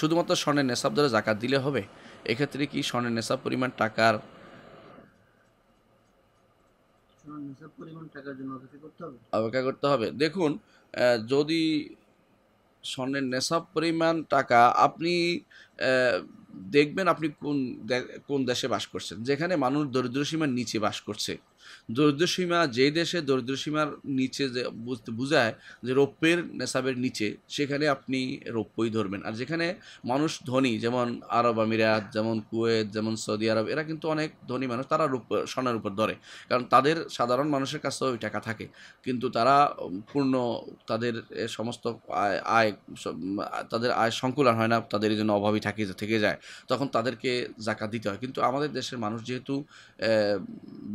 শুধুমাত্র স্বর্ণের নেশাব ধরে জাকাত দিলে হবে এক্ষেত্রে কি স্বর্ণের নেশাব পরিমাণ টাকার অপেক্ষা করতে হবে দেখুন যদি স্বর্ণের নেশাব পরিমাণ টাকা আপনি দেখবেন আপনি কোন কোন দেশে বাস করছেন যেখানে মানুষ দরিদ্র সীমার নিচে বাস করছে দরিদ্র সীমা যে দেশে দরিদ্র সীমার নিচে যে বোঝায় যে রৌপ্যের নেশাবের নিচে সেখানে আপনি রৌপ্যই ধরবেন আর যেখানে মানুষ ধনী যেমন আরব আমিরাত যেমন কুয়েত যেমন সৌদি আরব এরা কিন্তু অনেক ধনী মানুষ তারা রূপ স্বর্ণের উপর ধরে কারণ তাদের সাধারণ মানুষের কাছে ওই টাকা থাকে কিন্তু তারা পূর্ণ তাদের সমস্ত আয় আয় তাদের আয় সংকুলন হয় না তাদের এই জন্য অভাবই থাকে থেকে যায় তখন তাদেরকে জাকাত দিতে হয় কিন্তু আমাদের দেশের মানুষ যেহেতু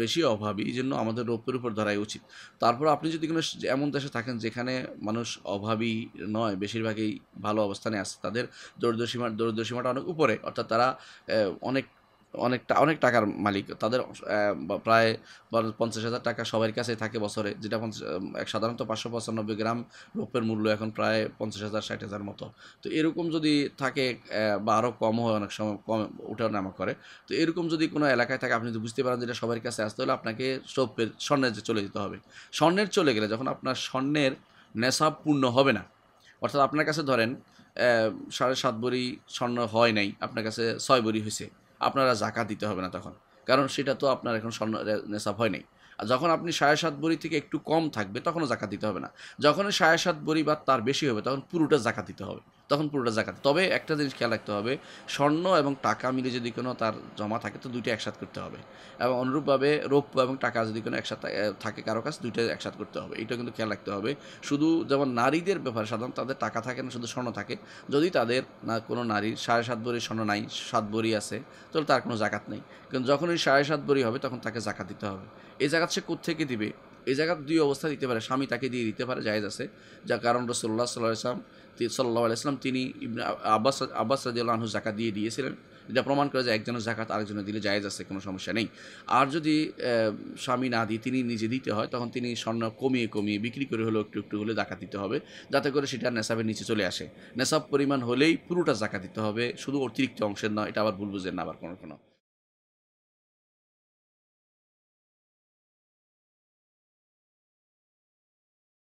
বেশি অভাবী এই জন্য আমাদের রৌপ্যের উপর ধরাই উচিত তারপর আপনি যদি কোনো এমন দেশে থাকেন যেখানে মানুষ অভাবী নয় বেশিরভাগই ভালো অবস্থানে আছে তাদের দরিদ্র দরিদ্র সীমাটা অনেক উপরে অর্থাৎ তারা অনেক অনেকটা অনেক টাকার মালিক তাদের প্রায় পঞ্চাশ হাজার টাকা সবার কাছেই থাকে বছরে যেটা এক সাধারণত পাঁচশো পঁচানব্বই গ্রাম রৌপ্যের মূল্য এখন প্রায় পঞ্চাশ হাজার ষাট হাজার মতো তো এরকম যদি থাকে বা আরও কম হয় অনেক সময় কম ওঠাও নামা করে তো এরকম যদি কোনো এলাকায় থাকে আপনি যদি বুঝতে পারেন যেটা সবার কাছে আসতে হলে আপনাকে সৌপের স্বর্ণের চলে যেতে হবে স্বর্ণের চলে গেলে যখন আপনার স্বর্ণের নেশাব পূর্ণ হবে না অর্থাৎ আপনার কাছে ধরেন সাড়ে সাত বড়ি স্বর্ণ হয় নাই আপনার কাছে ছয় বড়ি হয়েছে আপনারা জাকাত দিতে হবে না তখন কারণ সেটা তো আপনার এখন স্বর্ণ নেশাব হয় নাই আর যখন আপনি সাড়ে সাত বড়ি থেকে একটু কম থাকবে তখনও জাকাত দিতে হবে না যখন সাড়ে সাত বড়ি বা তার বেশি হবে তখন পুরোটা জাকাত দিতে হবে তখন পুরোটা জাকাত তবে একটা জিনিস খেয়াল রাখতে হবে স্বর্ণ এবং টাকা মিলে যদি কোনো তার জমা থাকে তো দুইটা একসাথে করতে হবে এবং অনুরূপভাবে রৌপ্য এবং টাকা যদি কোনো একসাথে থাকে কারো কাছে দুইটা একসাথে করতে হবে এটা কিন্তু খেয়াল রাখতে হবে শুধু যেমন নারীদের ব্যাপারে সাধারণত তাদের টাকা থাকে না শুধু স্বর্ণ থাকে যদি তাদের না কোনো নারীর সাড়ে সাত বরি স্বর্ণ নাই সাত বরি আছে তাহলে তার কোনো জাকাত নেই কিন্তু যখন ওই সাড়ে সাত বরি হবে তখন তাকে জাকাত দিতে হবে এই জাকাত সে কোথেকে দিবে এই জায়গা দুই অবস্থা দিতে পারে স্বামী তাকে দিয়ে দিতে পারে জায়েজ আছে যার কারণ রসল্লাহ সাল্লাহ ইসলাম সাল্লাহ আলাইসলাম তিনি আব্বাস আব্বাস রাজিউল্লাহ জাকাত দিয়ে দিয়েছিলেন এটা প্রমাণ করে যে একজনের জাকাত আরেকজনের দিলে জায়েজ আছে কোনো সমস্যা নেই আর যদি স্বামী না দিই তিনি নিজে দিতে হয় তখন তিনি স্বর্ণ কমিয়ে কমিয়ে বিক্রি করে হলেও একটু একটু হলে জাকাত দিতে হবে যাতে করে সেটা নেশাবের নিচে চলে আসে নেশাব পরিমাণ হলেই পুরোটা জাকাত দিতে হবে শুধু অতিরিক্ত অংশের নয় এটা আবার ভুল বুঝেন না আবার কোনো কোনো